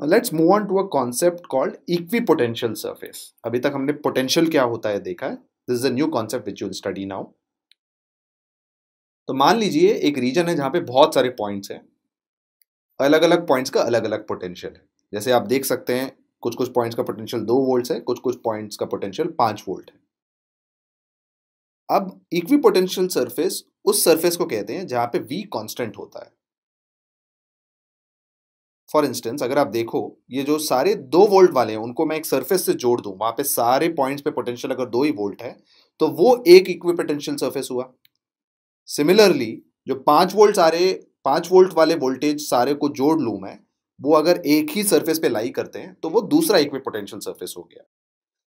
Now let's move on to a concept called equipotential surface. अभी तक हमने potential क्या होता है देखा है this is a new concept which you'll study now तो मान लीजिए एक रीजन है जहां पे बहुत सारे पॉइंट्स हैं अलग अलग पॉइंट्स का अलग अलग पोटेंशियल है जैसे आप देख सकते हैं कुछ कुछ पॉइंट्स का पोटेंशियल दो वोल्ट है कुछ कुछ पॉइंट्स का पोटेंशियल पांच वोल्ट है अब इक्वी पोटेंशियल सर्फेस उस सर्फेस को कहते हैं जहां पे वी कांस्टेंट होता है फॉर इंस्टेंस अगर आप देखो ये जो सारे दो वोल्ट वाले हैं उनको मैं एक सरफेस से जोड़ दूँ वहाँ पे सारे पॉइंट्स पे पोटेंशियल अगर दो ही वोल्ट है तो वो एक इक्वी पोटेंशियल सर्फेस हुआ सिमिलरली जो पाँच वोल्ट सारे पाँच वोल्ट वाले वोल्टेज सारे को जोड़ लूँ मैं वो अगर एक ही सर्फेस पे लाई करते हैं तो वो दूसरा इक्वी पोटेंशियल सर्फेस हो गया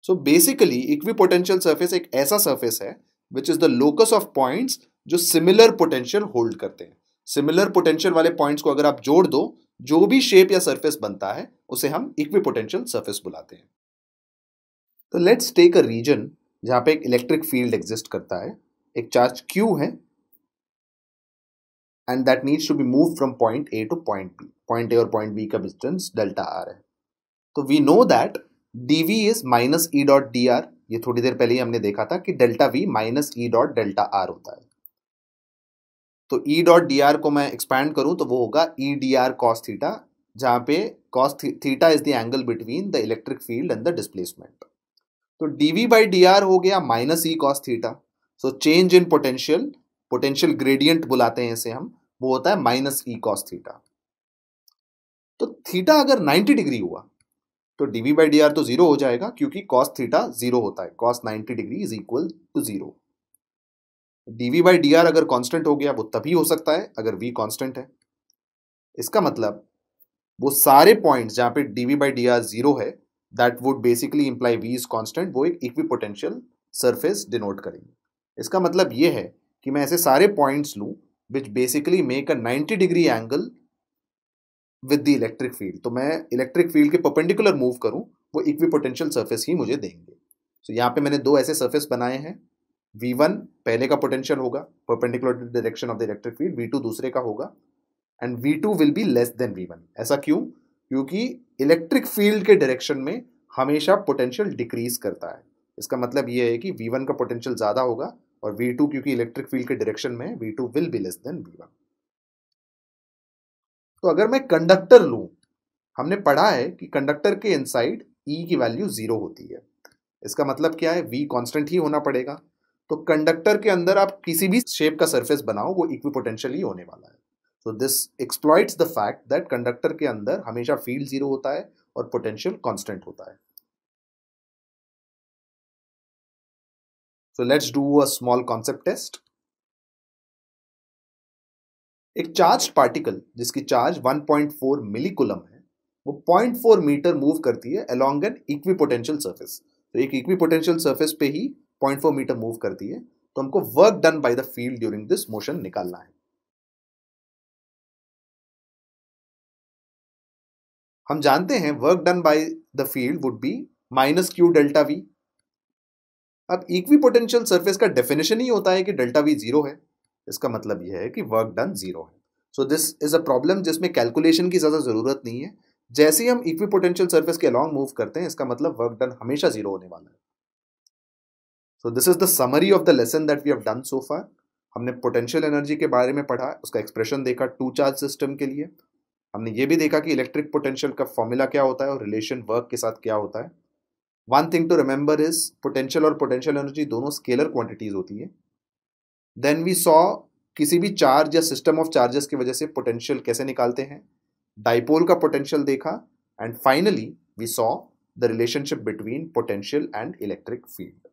so basically equipotential surface एक ऐसा सर्फेस है which is the locus of points जो सिमिलर पोटेंशियल होल्ड करते हैं सिमिलर पोटेंशियल वाले पॉइंट्स को अगर आप जोड़ दो जो भी शेप या सरफेस बनता है उसे हम इक्विपोटेंशियल सरफेस बुलाते हैं तो लेट्स टेक अ रीजन जहां पे एक इलेक्ट्रिक फील्ड एग्जिस्ट करता है एक चार्ज क्यू है and that needs to be move from point A to point B point A और पॉइंट बी का डिस्टेंस डेल्टा आर है तो we know that D V is minus E dot D R ये थोड़ी देर पहले ही हमने देखा था कि delta V minus E dot delta R होता है तो ई डॉट डी को मैं एक्सपैंड करूँ तो वो होगा E D R cos theta जहाँ पे cos theta is the angle between the electric field and the displacement तो D V by D R हो गया minus E cos theta so change in potential potential gradient बुलाते हैं इसे हम वो होता है माइनस ई कॉस थीटा तो थीटा अगर 90 डिग्री हुआ तो D V by D R तो जीरो हो जाएगा क्योंकि कॉस थीटा जीरो होता है cos 90 degree is equal to zero dv by D अगर कांस्टेंट हो गया वो तभी हो सकता है अगर वी कांस्टेंट है इसका मतलब वो सारे पॉइंट्स जहाँ पे dv बाई डी जीरो है that would basically imply V is constant वो एक इक्वी पोटेंशियल सरफेस डिनोट करेंगे इसका मतलब ये है कि मैं ऐसे सारे पॉइंट्स लूँ which basically make a ninety degree angle with the electric field तो मैं इलेक्ट्रिक फील्ड के पर्पेंडिकुलर मूव करूँ वो इक्वी पोटेंशियल सर्फेस ही मुझे देंगे सो so, यहाँ पे मैंने दो ऐसे सर्फेस बनाए हैं वी वन पहले का पोटेंशियल होगा perpendicular direction of the electric field V two दूसरे का होगा and V two will be less than V one ऐसा क्यों क्योंकि इलेक्ट्रिक फील्ड के डायरेक्शन में हमेशा पोटेंशियल डिक्रीज करता है इसका मतलब ये है कि वी वन का पोटेंशियल ज़्यादा होगा और वी टू क्योंकि इलेक्ट्रिक फील्ड के डायरेक्शन में V two will be less than V one तो अगर मैं कंडक्टर लू हमने पढ़ा है कि कंडक्टर के इनसाइड ई e की वैल्यू ज़ीरो होती है इसका मतलब क्या है वी कांस्टेंट ही होना पड़ेगा तो कंडक्टर के अंदर आप किसी भी शेप का सरफेस बनाओ वो इक्विपोटेंशियल ही होने वाला है so this exploits the fact that conductor के अंदर हमेशा फील्ड जीरो होता है और पोटेंशियल कांस्टेंट होता है so let's do a small concept test एक चार्ज पार्टिकल जिसकी चार्ज 1.4 मिलीकुलम है वो 0.4 मीटर मूव करती है अलोंग एन पोटेंशियल सरफेस तो एक पोटेंशियल सरफेस पे ही पॉइंट फोर मीटर मूव करती है तो हमको work done by the field during this motion निकालना है हम जानते हैं work done by the field would be minus Q delta V अब इक्वी पोटेंशियल सर्फेस का डेफिनेशन ही होता है कि डेल्टा वी जीरो है इसका मतलब यह है कि वर्क डन जीरो है so this is a problem जिसमें कैलकुलेशन की ज़्यादा ज़रूरत नहीं है जैसे ही हम इक्वी पोटेंशियल सर्फेस के अलॉन्ग मूव करते हैं इसका मतलब वर्क डन हमेशा जीरो होने वाला है so this is the summary of the lesson that we have done so far हमने पोटेंशियल एनर्जी के बारे में पढ़ा उसका एक्सप्रेशन देखा टू चार्ज सिस्टम के लिए हमने ये भी देखा कि इलेक्ट्रिक पोटेंशियल का फॉर्मूला क्या होता है और रिलेशन वर्क के साथ क्या होता है one thing to remember is potential और पोटेंशियल एनर्जी दोनों स्केलर क्वांटिटीज होती है देन वी सॉ किसी भी चार्ज या सिस्टम ऑफ चार्जेस की वजह से पोटेंशियल कैसे निकालते हैं डाइपोल का पोटेंशियल देखा and finally we saw the relationship between potential and electric field